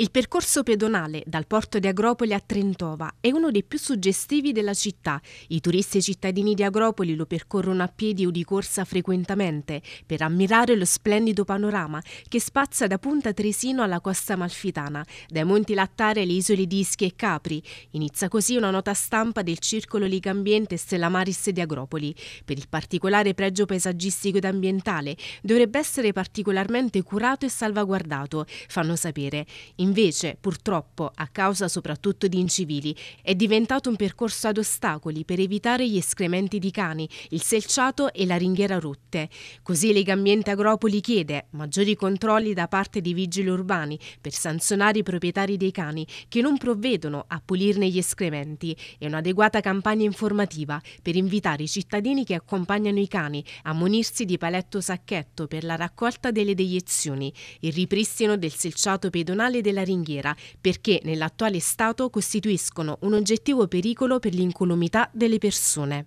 Il percorso pedonale dal porto di Agropoli a Trentova è uno dei più suggestivi della città. I turisti e cittadini di Agropoli lo percorrono a piedi o di corsa frequentemente per ammirare lo splendido panorama che spazza da Punta Tresino alla costa malfitana, dai Monti Lattare alle isole di Ischi e Capri. Inizia così una nota stampa del circolo Ligambiente Stella Maris di Agropoli. Per il particolare pregio paesaggistico ed ambientale dovrebbe essere particolarmente curato e salvaguardato, fanno sapere. In invece, purtroppo, a causa soprattutto di incivili, è diventato un percorso ad ostacoli per evitare gli escrementi di cani, il selciato e la ringhiera rotte. Così Legambiente Agropoli chiede maggiori controlli da parte dei vigili urbani per sanzionare i proprietari dei cani che non provvedono a pulirne gli escrementi e un'adeguata campagna informativa per invitare i cittadini che accompagnano i cani a munirsi di paletto sacchetto per la raccolta delle deiezioni, il ripristino del selciato pedonale della della ringhiera, perché nell'attuale stato costituiscono un oggettivo pericolo per l'incolumità delle persone.